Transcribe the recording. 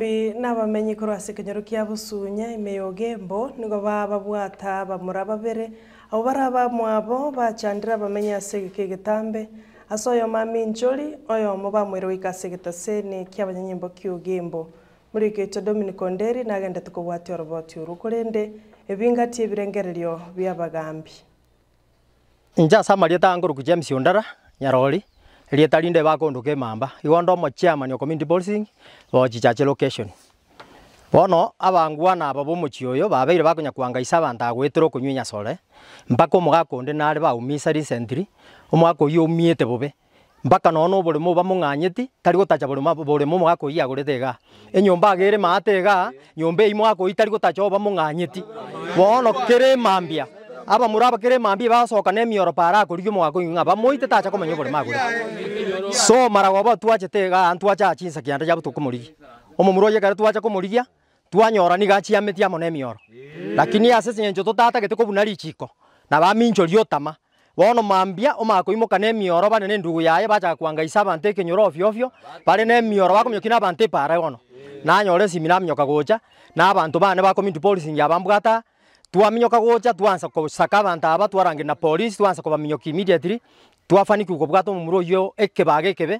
bombi nabamenyi korwasi ekenyero kia busunya emeyo gembo nigo bababwata bamura babere abo bara abamwe abo abamenyi ase egeka egetambe ase oyo mami nchori oyo omo bamwere goika ase egetasene kia abanyanyembo kia ogembo murikiitwe dominic onderi nagendete kobwatia oroboti oru korende ebingati ebirengererio bia abagambi inche ase amaria tangoroku james ondara nyarori lietalinde bakundu kimamba igo ndomo chairman of community policing bochichache location bono abangwana aba bomuchi oyo babeire bakonya kwangaisa abanto agwetera okonywinya sore mpaka omogaka onde nare baumisa recently omogaka oyo omiete bobe mpaka nono oboremo bamong'anyeti tari gotacha boremo boremo omogaka oyi agorete iga enyomba agere maate iga nyomba eywo mogaka oyi bono kere emambia aba muraba kere mambi ba bacoka na emioro para ko akorigio mwako nga ba moite ta cha tacha komenya obore magore so mara go ba gobo twachete ga ntwacha chinsa kianda ko tukumurigia omo muro yekare twacha kumurigia twanyorani gachiametia mono emioro lakini ase sinye joto tata ke chinyencho ko bunari chiko na ba bamincho tama bono mambia o ne omakoimoka na emioro bane na endugu yaye isaba ante ke nyoro ofio ofio bare na emioro bakominyoki na abanto epara bono nanyora esimi naminyoka gocha na abanto bane bakomintu polisi ngia bambwata twaminyoka gucha twansa kusaka abantu aba twarange na polisi twanza kubaminyoka immediately twafanikiwa kobwata omomura oyo ekebage ekebe